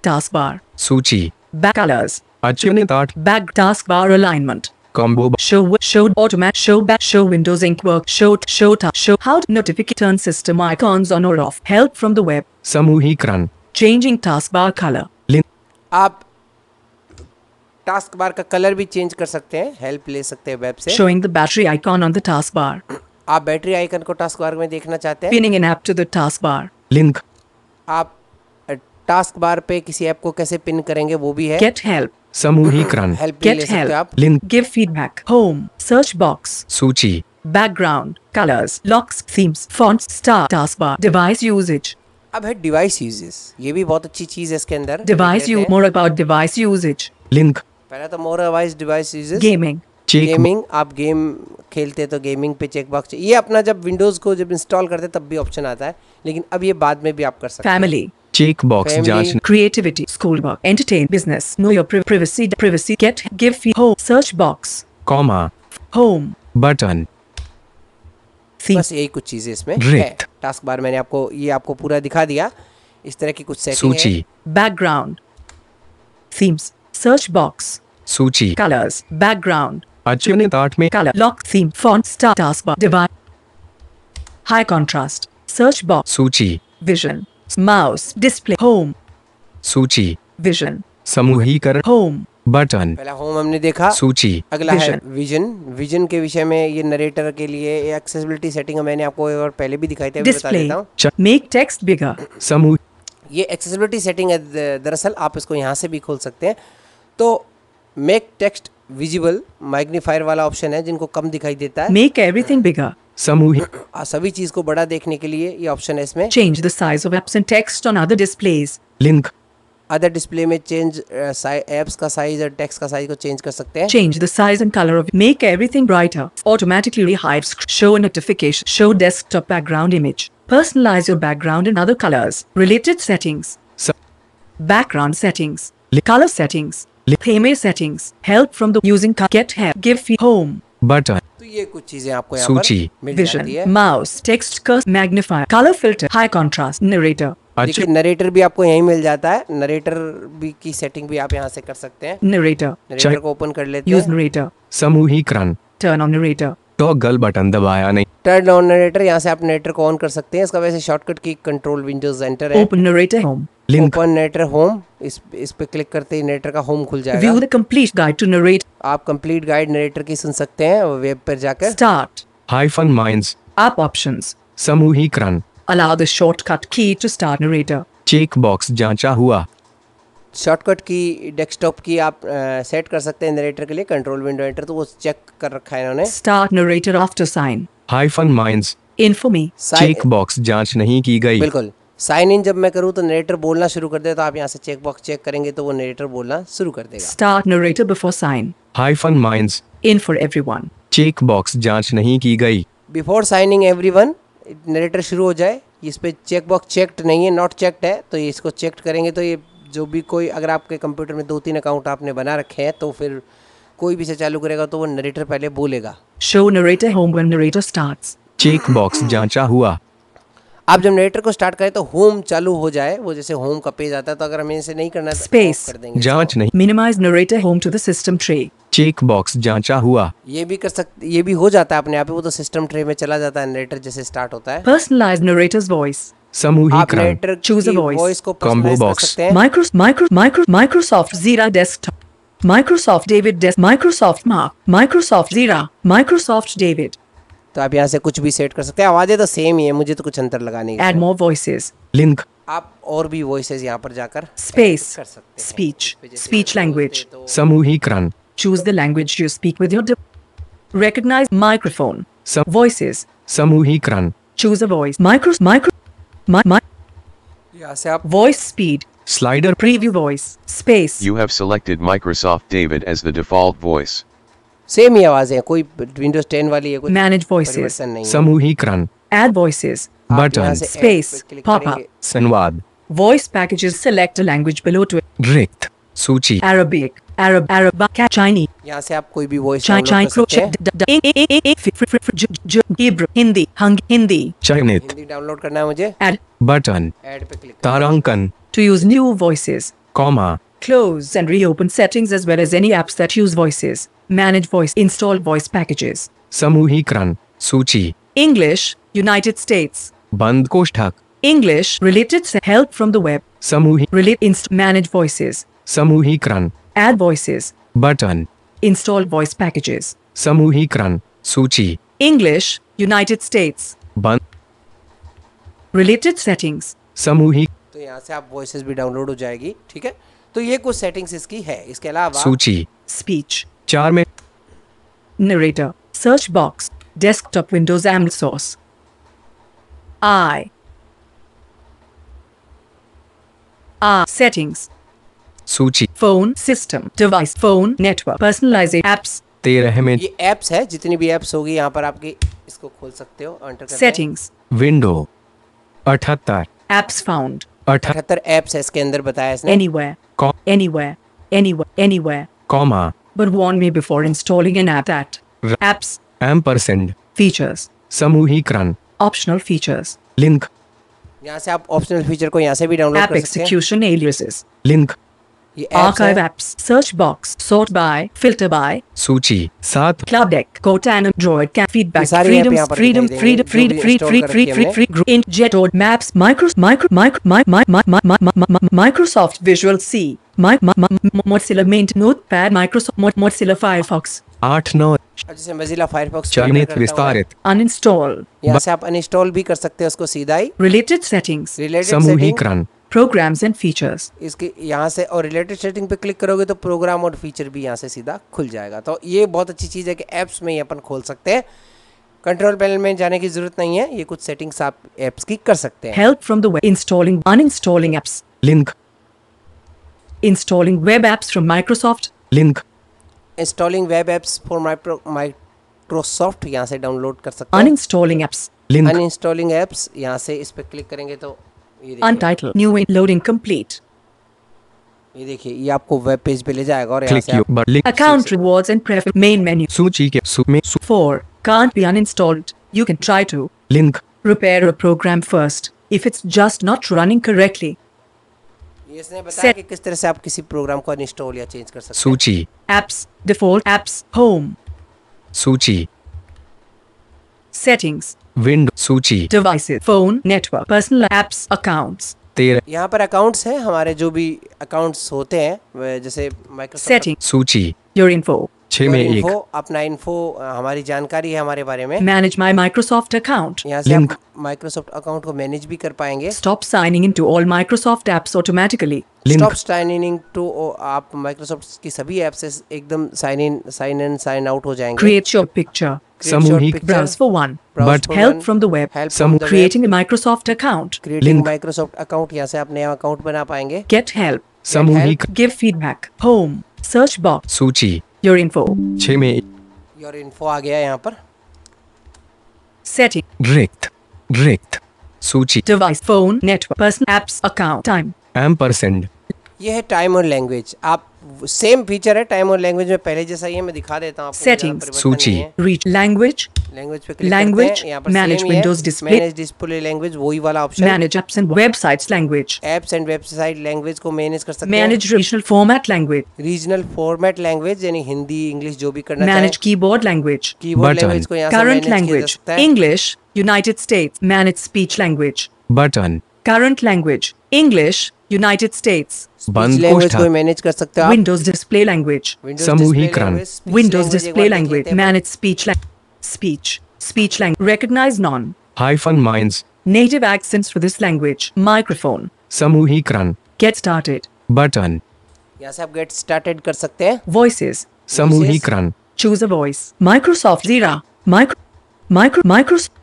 task bar सूची back colours अचीवनेट back taskbar alignment combo show show automatic show back show windows ink work show show ta show how notification turn system icons on or off help from the web samuhik run changing taskbar color link आप taskbar का colour भी change कर सकते हैं help ले सकते हैं web से showing the battery icon on the taskbar आप बैटरी आइकन को टास्क बार में देखना चाहते हैं pinning an app to the taskbar link आप टास्क बार पे किसी ऐप को कैसे पिन करेंगे वो भी है गेट हेल्प समूहीकरण get help link give feedback home search box सूची background colours locks themes font start task bar device usage अब है डिवाइस यूजेस ये भी बहुत अच्छी चीज है इसके अंदर device you more about device usage link पहला तो more about device usage gaming gaming आप गेम खेलते तो गेमिंग पे चेक बॉक्स ये अपना जब विंडोज को जब इंस्टॉल करते तब भी ऑप्शन आता है लेकिन अब ये बाद में भी आप कर सकते हैं फैमिली चेक बॉक्स जांच creativity school work entertain business know your privacy privacy get give हो search box comma home button बस यही कुछ चीजें इसमें है टास्क बार मैंने आपको ये आपको पूरा दिखा दिया इस तरह की कुछ सूची बैकग्राउंड थीम्स सर्च बॉक्स सूची कलर्स बैकग्राउंड अचुनित आठ में colour lock theme font start task taskbar device high contrast search box सूची विजन माउस डिस्प्ले होम सूची विजन समूहीकरण होम बटन पहला होम हमने देखा सूची अगला है विजन विजन के विषय में ये नरेटर के लिए एक्सेसिबिलिटी सेटिंग मैंने आपको और पहले भी दिखाई थी डिस्प्ले देता हूँ मेक टेक्स्ट बिगर समूह ये एक्सेसिबिलिटी सेटिंग है दरअसल आप इसको यहाँ से भी खोल सकते हैं तो मेक टेक्स्ट विजिबल मैग्नीफायर वाला ऑप्शन है जिनको कम दिखाई देता है मेक एवरीथिंग बिगर समूह हाँ, सभी चीज को बड़ा देखने के लिए ये ऑप्शन है इसमें change the size of apps and text on other displays link other display में चेंज एप्स uh, का साइज और टेक्स्ट का साइज को चेंज कर सकते हैं change the size and colour of make everything brighter automatically hide show notification show desktop background image personalise your background in other colours related settings background settings colour settings theme settings help from the using get help give home button ये कुछ चीजें आपको सूची vision mouse text का magnifier colour filter high contrast narrator अच्छा। देखिए narrator भी आपको यहीं मिल जाता है नरेटर भी की सेटिंग भी आप यहाँ से कर सकते हैं नरेटर नरेटर को ओपन कर लेते हैं यूज नरेटर समूहीकरण टर्न ऑन नरेटर टॉगल तो बटन दबाया नहीं टर्न ऑन नरेटर यहाँ से आप नरेटर को ऑन कर सकते हैं इसका वैसे shortcut key control Windows enter है open narrator home link on narrator home इस इस पे क्लिक करते ही नरेटर का होम खुल जाएगा view the complete guide to narrator आप कंप्लीट गाइड नरेटर की सुन सकते हैं वेब पर जाकर start hyphen minus up options समूहीकरण allow the shortcut key to start narrator check box जांचा हुआ शॉर्टकट की डेस्कटॉप की आप आ, सेट कर सकते हैं नरेटर के लिए कंट्रोल विंडो एंटर तो वो चेक कर रखा है इन्होंने start narrator after sign hyphen minus in for me check box जांच नहीं की गई बिल्कुल साइन इन जब मैं करूं तो नरेटर बोलना शुरू कर दे तो आप यहां से चेक बॉक्स चेक करेंगे तो वो नरेटर बोलना शुरू कर देगा start narrator before sign hyphen minus in for everyone check box जांच नहीं की गई बिफोर साइनिंग एवरीवन नरेटर शुरू हो जाए इस पे चेक बॉक्स चेक्ड नहीं है नॉट चेक्ड है तो इसको चेक करेंगे तो ये जो भी कोई अगर आपके कंप्यूटर में दो तीन अकाउंट आपने बना रखे हैं तो फिर कोई भी से चालू करेगा तो वो नरेटर पहले बोलेगा show narrator home when narrator starts check box जांचा हुआ आप जब नरेटर को स्टार्ट करें तो होम चालू हो जाए वो जैसे होम का पेज आता है तो अगर हमें इसे नहीं करना है स्पेस तो कर देंगे जांच नहीं minimise narrator home to the system tray check box जांचा हुआ ये भी कर सकते ये भी हो जाता है अपने आप ही वो तो सिस्टम ट्रे में चला जाता है नरेटर जैसे स्टार्ट होता है पर्सनलाइज नरेटर्स वॉइस सामूहिक Microsoft Zira desktop Microsoft David desk Microsoft Mark Microsoft Zira Microsoft David तो आप यहाँ से कुछ भी सेट कर सकते हैं आवाजें तो सेम ही है मुझे तो कुछ अंतर लगाने एड मोर वॉइस लिंक आप और भी वॉइस यहाँ पर जाकर स्पेस कर सकते स्पीच स्पीच लैंग्वेज समूहीकरण choose the language you speak with your recognize microphone voice voices samoohikran choose a voice micro micro my, my. Yeah, से आप voice speed slider preview voice space. You have selected Microsoft David as the default voice. Same ही आवाजें हैं कोई Windows 10 वाली है कोई manage voices समूहीकरण add voices button space popup संवाद voice packages select language below to रिक्त सूची अरबिक अरब अरब चाइनी यहाँ से आप कोई भी वॉइस हिंदी हंग हिंदी चाइनीज डाउनलोड करना है मुझे एड बटन एड पे क्लिक तारांकन to use new voices comma Close and reopen settings as well as any apps that use voices. Manage voice, install voice packages. Samuhikran, सूची English, United States. बंद कोष्ठक English related help from the web. Samuhi relate inst manage voices. Samuhikran add voices, button, install voice packages, samuhikran, suchi, English, United States, bun, related settings, samuhik. तो यहाँ से आप voices भी download हो जाएगी ठीक है तो ये कुछ सेटिंग्स इसकी है इसके अलावा सूची स्पीच चार में narrator search box desktop Windows एम सोर्स आई आ सेटिंग्स सूची phone system device phone network personalise apps तेरह में ये एप्स है जितनी भी एप्स होगी यहाँ पर आपकी इसको खोल सकते हो एंटर सेटिंग्स विंडो अठहत्तर एप्स फाउंड अठहत्तर एप्स है इसके अंदर बताया इसने anywhere anywhere anywhere anywhere comma but warn me before installing an app that apps ampersand features समूहीकरण ऑप्शनल फीचर्स लिंक यहाँ से आप ऑप्शनल फीचर को यहाँ से भी डाउनलोड कर सकते हैं execution aliases link archive apps search box sort by filter by सूची साथ क्लब डेक कोट एंड्रॉइड कैन feedback freedom freedom freedom freedom freedom free free free free group इन जेट और maps micro micro micro Microsoft visual C माइक मोटसिला मेंट notepad Microsoft Mozilla Firefox आठ नौ जैसे मजिला फायरफॉक्स चयनित विस्तारित अनइंस्टॉल यहाँ से आप अनइंस्टॉल भी कर सकते हैं उसको सीधा ही रिलेटेड सेटिंग्स रिलेटेड समूहीकरण प्रोग्राम्स एंड फीचर्स इसके यहाँ से और रिलेटेड सेटिंग पे क्लिक करोगे तो प्रोग्राम और फीचर भी यहाँ से सीधा खुल जाएगा तो ये बहुत अच्छी चीज़ है कि ऐप्स में ही अपन खोल सकते हैं कंट्रोल पैनल में जाने की जरूरत नहीं है ये कुछ सेटिंग्स आप एप्स की कर सकते हैं help from the installing uninstalling apps link installing web apps from Microsoft link installing web apps for Microsoft यहाँ से डाउनलोड कर सकते हैं अनइंस्टॉलिंग एप्स अनइंस्टॉलिंग एप्स यहाँ से इस पर क्लिक करेंगे तो Untitled. New window loading complete. ये देखिए ये आपको वेब पेज पे ले जाएगा और click you but link account rewards and prefer main menu सूची के सूप में सूप for can't be uninstalled you can try to link repair a program first if it's just not running correctly इसने बताया कि किस तरह से आप किसी प्रोग्राम को अनइंस्टॉल या चेंज कर सकते हैं सूची एप्स डिफॉल्ट एप्स होम सूची सेटिंग्स विंडो सूची devices phone network personal apps accounts तेरह यहाँ पर अकाउंट्स हैं हमारे जो भी अकाउंट्स होते हैं जैसे माइक्रोसॉफ्ट सेटिंग सूची योर इन्फो छह में एक अपना इन्फो हमारी जानकारी है हमारे बारे में मैनेज माई माइक्रोसॉफ्ट अकाउंट यहाँ से माइक्रोसॉफ्ट अकाउंट को मैनेज भी कर पाएंगे stop signing in to all Microsoft apps automatically stop sign in to आप माइक्रोसॉफ्ट की सभी एप से एकदम sign in sign in sign out हो जाएंगे create your picture Samuhik browse for one, but for help one, from the web. Help Some from creating web. a Microsoft account. Creating Link. Microsoft account यहाँ से आप नया account बना पाएंगे. Get help. Samuhik. Give feedback. Home. Search box. सूची. Your info छः में your info आ गया यहाँ पर सेटिंग रिक्त रिक्त सूची device phone network person apps account time ampersand ये है टाइम और लैंग्वेज आप सेम फीचर है टाइम और लैंग्वेज में पहले जैसा ही है मैं दिखा देता हूँ सेटिंग सूची रीच language language manage Windows display display language वही वाला option manage apps and websites language apps and website language को मैनेज कर सकते manage regional format language regional format language यानी हिंदी इंग्लिश जो भी करना manage keyboard language keyboard language को current language English United States manage speech language button current language English United States language को manage कर सकते हैं विंडोज डिस्प्ले लैंग्वेज समूहीकरण Windows display language manage speech language speech, speech language, recognize non, hyphen minds, native accents for this language, microphone, samuhikran, get started, button, यहाँ से आप get started कर सकते हैं voices, samuhikran, choose a voice, Microsoft Zira, micro, micro, Microsoft.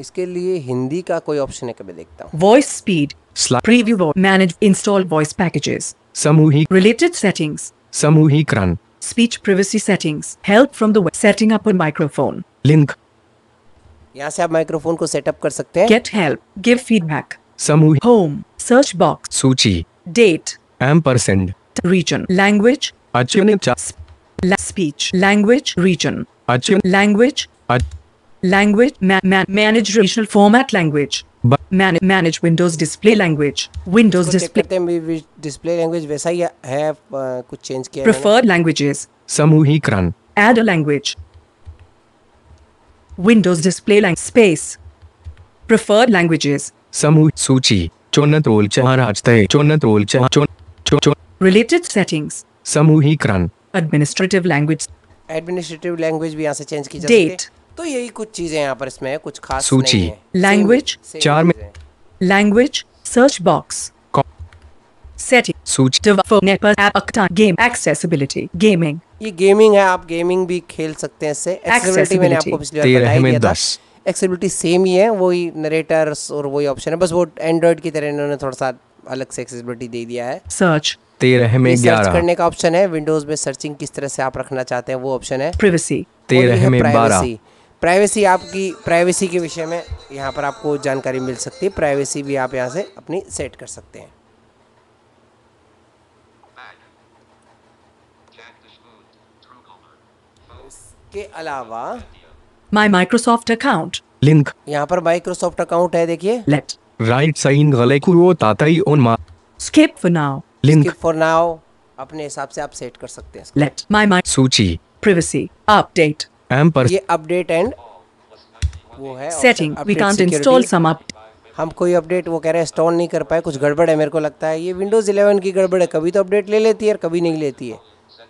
इसके लिए हिंदी का कोई ऑप्शन है कभी देखता हूँ voice speed, Sla- preview, manage, install voice packages, samuhik, related settings, samuhikran, speech privacy settings, help from the setting up a microphone. Link यहाँ से आप माइक्रोफोन को सेटअप कर सकते हैं गेट हेल्प गिव फीडबैक समूह होम सर्च बॉक्स सूची date ampersand region language अचिन स्पीच लैंग्वेज रीजन अचिन language language manage regional format language manage Windows display language Windows display display language वैसा ही है कुछ चेंज किया प्रिफर्ड लैंग्वेजेस समूह add a language Windows display lang space. Preferred languages. समूह सूची चोनत रोल चार आजते चोनत रोल चार चोन चो चो रिलेटेड सेटिंग्स समूहीकरण एडमिनिस्ट्रेटिव लैंग्वेज एडमिनिस्ट्रेटिव लैंग्वेज भी यहाँ से चेंज की जा डेट तो यही कुछ चीजें यहाँ पर इसमें कुछ खास सूची लैंग्वेज चार में लैंग्वेज सर्च बॉक्स सेटिंग सूचना फोन पर ऐप अक्टा गेम एक्सेसिबिलिटी गेमिंग ये गेमिंग है आप गेमिंग भी खेल सकते हैं इससे एक्सेसिबिलिटी मैंने आपको पिछली बार बताया था एक्सेसिबिलिटी सेम ही है वही नरेटर्स और वही ऑप्शन है बस वो एंड्रॉइड की तरह इन्होंने थोड़ा सा अलग से एक्सेसिबिलिटी दे दिया है सर्च तेरह में सर्च करने का ऑप्शन है विंडोज में सर्चिंग किस तरह से आप रखना चाहते हैं वो ऑप्शन है प्राइवेसी तेरह में बारह प्राइवेसी आपकी प्राइवेसी के विषय में यहाँ पर आपको जानकारी मिल सकती है प्राइवेसी भी आप यहाँ से अपनी सेट कर सकते हैं इसके अलावा माई माइक्रोसॉफ्ट अकाउंट लिंक यहाँ पर माइक्रोसॉफ्ट अकाउंट है देखिए लेट राइट साइन गले को ताताई ऑन मा skip for now link for now अपने हिसाब से आप सेट कर सकते हैं लेट माय माय सूची प्राइवेसी अपडेट एम पर ये अपडेट एंड वो है setting we can't install some up हम कोई अपडेट वो कह रहे हैं इंस्टॉल नहीं कर पाए कुछ गड़बड़ है मेरे को लगता है ये विंडोज 11 की गड़बड़ है कभी तो अपडेट ले लेती है और कभी नहीं लेती है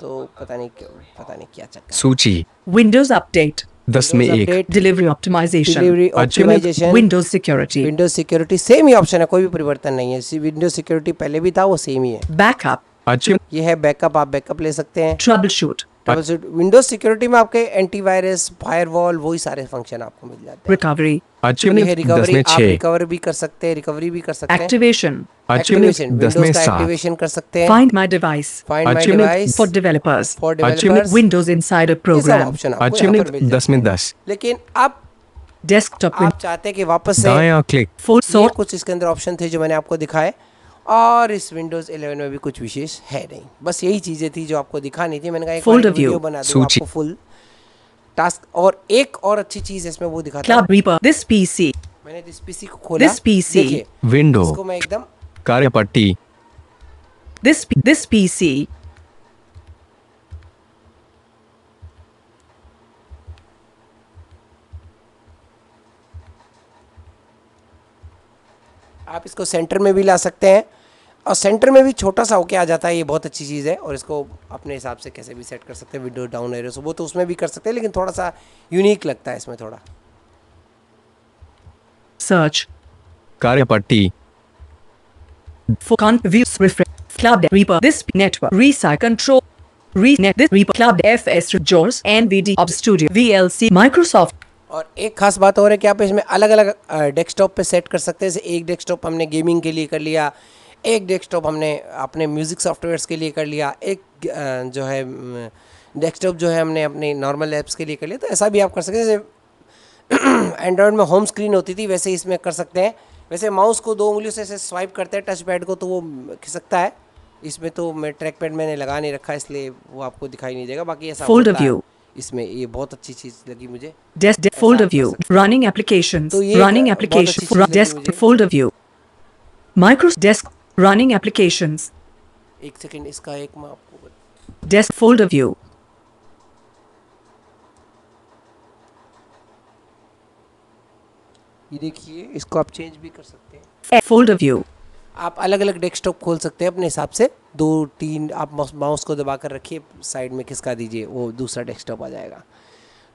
तो पता नहीं क्यों पता नहीं क्या चक्कर सूची विंडोज अपडेट दस में एक delivery optimisation delivery Windows security Windows security same ही ऑप्शन है कोई भी परिवर्तन नहीं है विंडोज सिक्योरिटी पहले भी था वो सेम ही है बैकअप अच्छा ये है बैकअप आप बैकअप ले सकते हैं ट्रबल शूट विंडोज सिक्योरिटी में आपके एंटीवायरस फायरवॉल वही सारे फंक्शन आपको मिल जाते हैं रिकवरी रिकवरी आप रिकवर भी कर सकते हैं रिकवरी भी कर सकते हैं एक्टिवेशन एक्टिवेशन कर सकते हैं find my device find my device for developers Windows 10 में 10 लेकिन आप डेस्कटॉप आप चाहते हैं कि वापस से क्लिक कुछ इसके अंदर ऑप्शन थे जो मैंने आपको दिखाए और इस विंडोज 11 में भी कुछ विशेष है नहीं बस यही चीज़ें थी जो आपको दिखानी थी मैंने कहा एक वीडियो बना दूँ आपको फुल टास्क और एक और अच्छी चीज़ इसमें वो दिखा दिस पीसी मैंने दिस पीसी को खोला दिस पीसी विंडो इसको मैं एकदम कार्यपट्टी दिस दिस पीसी आप इसको सेंटर में भी ला सकते हैं और सेंटर में भी छोटा सा होके आ जाता है ये बहुत अच्छी चीज़ है और इसको अपने हिसाब से कैसे भी सेट कर सकते हैं विंडो डाउन एरिया सो वो तो उसमें भी कर सकते हैं लेकिन थोड़ा सा यूनिक लगता है इसमें थोड़ा सर्च कार्यपट्टी फोकन confuse refresh club reaper this network resize control रीनेट दिस रीपर क्लब एफएस जोर्स एनवीडी ऑफ स्टूडियो वीएलसी माइक्रोसॉफ्ट और एक खास बात और है कि आप इसमें अलग अलग डेस्कटॉप पे सेट कर सकते हैं जैसे एक डेस्कटॉप हमने गेमिंग के लिए कर लिया एक डेस्कटॉप हमने अपने म्यूज़िक सॉफ्टवेयर्स के लिए कर लिया एक जो है डेस्कटॉप जो है हमने अपने नॉर्मल ऐप्स के लिए कर लिया तो ऐसा भी आप कर सकते हैं जैसे एंड्रॉयड में होम स्क्रीन होती थी वैसे इसमें कर सकते हैं वैसे माउस को दो उंगलियों से ऐसे स्वाइप करते हैं टच पैड को तो वो खिसकता है इसमें तो मैं ट्रैक पैड मैंने लगा नहीं रखा इसलिए वो आपको दिखाई नहीं देगा बाकी ऐसा फोल्ड व्यू इसमें ये बहुत अच्छी चीज लगी मुझे desk fold view running application running application desk fold view micro desk running applications एक सेकेंड इसका एक मैं आपको डेस्क फोल्डर व्यू ये देखिए इसको आप चेंज भी कर सकते हैं फोल्डर व्यू आप अलग अलग डेस्कटॉप खोल सकते हैं अपने हिसाब से दो तीन आप माउस को दबा कर रखिए साइड में खिसका दीजिए वो दूसरा डेस्कटॉप आ जाएगा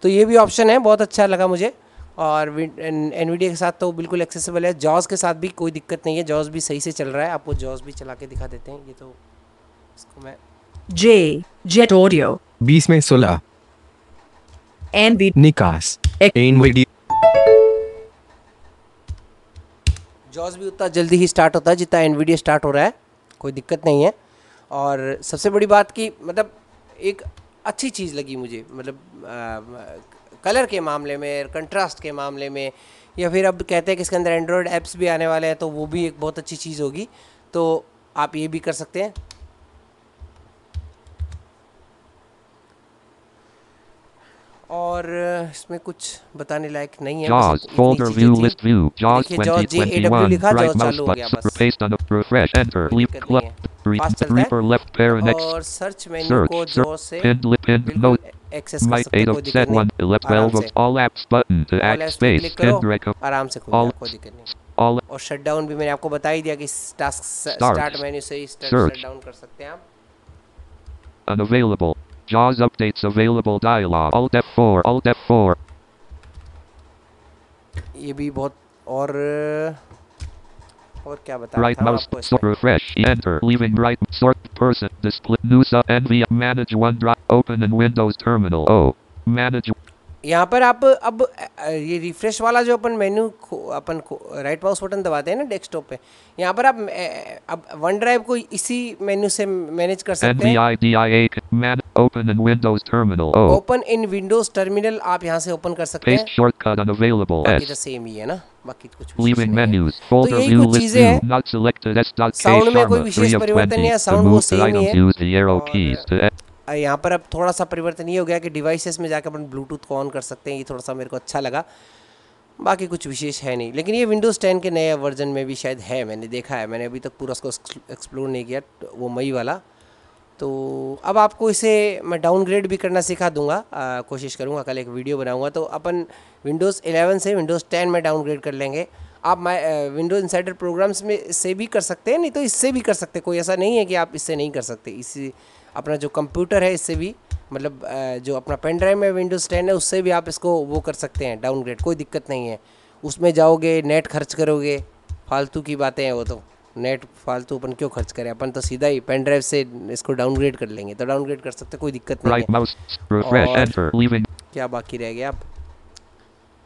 तो ये भी ऑप्शन है बहुत अच्छा लगा मुझे और एन के साथ तो बिल्कुल एक्सेसिबल है जॉज के साथ भी कोई दिक्कत नहीं है जॉज भी सही से चल रहा है आप वो जॉज भी चला के दिखा देते हैं ये तो इसको मैं जे जेट ऑडियो बीस में सोलह एन निकास एन जॉज भी उतना जल्दी ही स्टार्ट होता है जितना एन स्टार्ट हो रहा है कोई दिक्कत नहीं है और सबसे बड़ी बात कि मतलब एक अच्छी चीज़ लगी मुझे मतलब कलर के मामले में कंट्रास्ट के मामले में या फिर अब कहते हैं कि इसके अंदर एंड्रॉयड ऐप्स भी आने वाले हैं तो वो भी एक बहुत अच्छी चीज़ होगी तो आप ये भी कर सकते हैं और इसमें कुछ बताने लायक नहीं है 2021, और सर्च मेन्यू को जो से एक्सेस कर सकते हो कोई दिक्कत नहीं लेफ्ट आराम से all apps button to act space and up आराम से खोल कोई दिक्कत नहीं all और शटडाउन भी मैंने आपको बता ही दिया कि टास्क स्टार्ट मेन्यू से ही स्टार्ट डाउन कर सकते हैं आप updates available dialog all dialog alt all alt f4 ये भी बहुत और right mouse sort refresh enter leaving right sort person display new sub via manage OneDrive open in Windows terminal O oh, manage यहाँ पर आप अब ये refresh वाला जो अपन मेन्यू अपन राइट माउस बटन दबाते हैं ना डेस्कटॉप पे यहाँ पर आप अब वन ड्राइव को इसी मेन्यू से मैनेज कर सकते हैं open in Windows terminal open in Windows terminal आप यहाँ से ओपन कर सकते हैं शॉर्टकट अनअवेलेबल ये तो सेम ही है ना बाकी तो कुछ leaving menus folder view list view not selected यहाँ पर अब थोड़ा सा परिवर्तन ये हो गया कि डिवाइसेस में जाकर अपन ब्लूटूथ को ऑन कर सकते हैं ये थोड़ा सा मेरे को अच्छा लगा बाकी कुछ विशेष है नहीं लेकिन ये विंडोज़ टेन के नए वर्जन में भी शायद है मैंने देखा है मैंने अभी तक पूरा उसको एक्सप्लोर नहीं किया वो मई वाला तो अब आपको इसे मैं डाउनग्रेड भी करना सिखा दूंगा आ, कोशिश करूंगा कल एक वीडियो बनाऊंगा तो अपन विंडोज़ 11 से विंडोज़ 10 में डाउनग्रेड कर लेंगे आप माई विंडोज़ इंसाइडर प्रोग्राम्स में से भी कर सकते हैं नहीं तो इससे भी कर सकते कोई ऐसा नहीं है कि आप इससे नहीं कर सकते इसी अपना जो कंप्यूटर है इससे भी मतलब जो अपना पेन ड्राइव में विंडोज़ टेन है उससे भी आप इसको वो कर सकते हैं डाउनग्रेड कोई दिक्कत नहीं है उसमें जाओगे नेट खर्च करोगे फालतू की बातें हैं वो तो नेट फालतू अपन क्यों खर्च करें अपन तो सीधा ही पेन ड्राइव से इसको डाउनग्रेड कर लेंगे तो डाउनग्रेड कर सकते कोई दिक्कत नहीं right है mouse, refresh, enter, क्या बाकी रह गया आप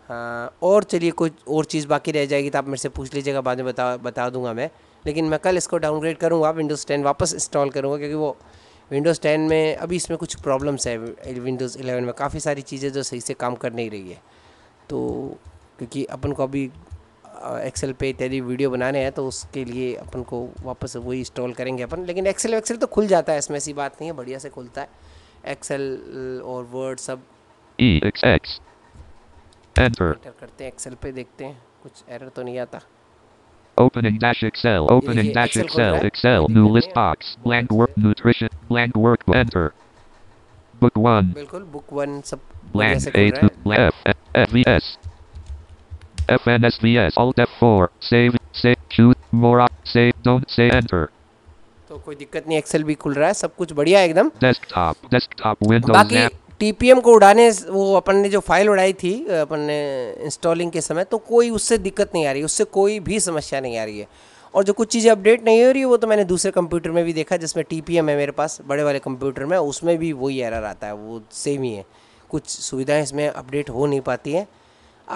हाँ और चलिए कुछ और चीज़ बाकी रह जाएगी तो आप मेरे से पूछ लीजिएगा बाद में बता बता दूंगा मैं लेकिन मैं कल इसको डाउनग्रेड करूँगा विंडोज़ टेन वापस इंस्टॉल करूँगा क्योंकि वो विंडोज़ टेन में अभी इसमें कुछ प्रॉब्लम्स है विंडोज़ एलेवन में काफ़ी सारी चीज़ें जो सही से काम कर नहीं रही है तो क्योंकि अपन को अभी एक्सेल पे इत्यादि वीडियो बनाने हैं तो उसके लिए अपन को वापस वही इंस्टॉल करेंगे अपन लेकिन एक्सेल एक्सेल तो खुल जाता है इसमें ऐसी बात नहीं है बढ़िया से खुलता है एक्सेल और वर्ड सब एंटर e, करते हैं एक्सेल पे देखते हैं कुछ एरर तो नहीं आता Opening dash Excel. Opening dash Excel. Excel. New list box. Blank work. Nutrition. Blank work. Enter. Book one. Book one. Blank A to Alt F4. Save. Save. Choose. More. Up. Save. Don't say enter. तो कोई दिक्कत नहीं Excel भी खुल रहा है सब कुछ बढ़िया एकदम डेस्कटॉप डेस्कटॉप विंडोज बाकी टीपीएम को उड़ाने वो अपन ने जो फाइल उड़ाई थी अपन ने इंस्टॉलिंग के समय तो कोई उससे दिक्कत नहीं आ रही उससे कोई भी समस्या नहीं आ रही है और जो कुछ चीज़ें अपडेट नहीं हो रही है वो तो मैंने दूसरे कंप्यूटर में भी देखा जिसमें टी है मेरे पास बड़े वाले कंप्यूटर में उसमें भी वही एरर आता है वो सेम ही है कुछ सुविधाएं इसमें अपडेट हो नहीं पाती हैं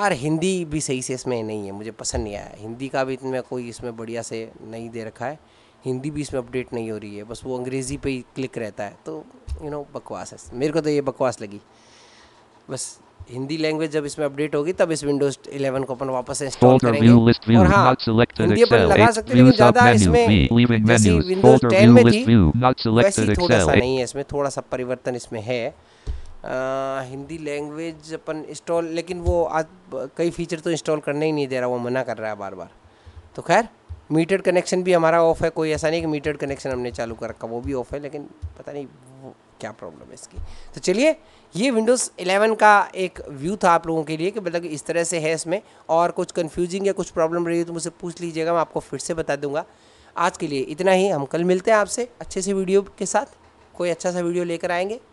और हिंदी भी सही से इसमें नहीं है मुझे पसंद नहीं आया हिंदी का भी इतना कोई इसमें बढ़िया से नहीं दे रखा है हिंदी भी इसमें अपडेट नहीं हो रही है बस वो अंग्रेज़ी पे ही क्लिक रहता है तो यू नो बकवास है मेरे को तो ये बकवास लगी बस हिंदी लैंग्वेज जब इसमें अपडेट होगी तब इस विंडोज 11 को अपन वापस इंस्टॉल करेंगे और हाँ हिंदी अपन लगा सकते हैं ज़्यादा इसमें जैसी विंडोज 10 में थी वैसी थोड़ा सा नहीं है इसमें थोड़ा सा परिवर्तन इसमें है हिंदी लैंग्वेज अपन इंस्टॉल लेकिन वो आज कई फीचर तो इंस्टॉल करने ही नहीं दे रहा वो मना कर रहा है बार बार तो खैर मीटर कनेक्शन भी हमारा ऑफ है कोई ऐसा नहीं कि मीटर कनेक्शन हमने चालू कर रखा वो भी ऑफ है लेकिन पता नहीं क्या प्रॉब्लम है इसकी तो चलिए ये विंडोज़ 11 का एक व्यू था आप लोगों के लिए कि मतलब इस तरह से है इसमें और कुछ कन्फ्यूजिंग या कुछ प्रॉब्लम रही तो मुझसे पूछ लीजिएगा मैं आपको फिर से बता दूंगा आज के लिए इतना ही हम कल मिलते हैं आपसे अच्छे से वीडियो के साथ कोई अच्छा सा वीडियो लेकर आएंगे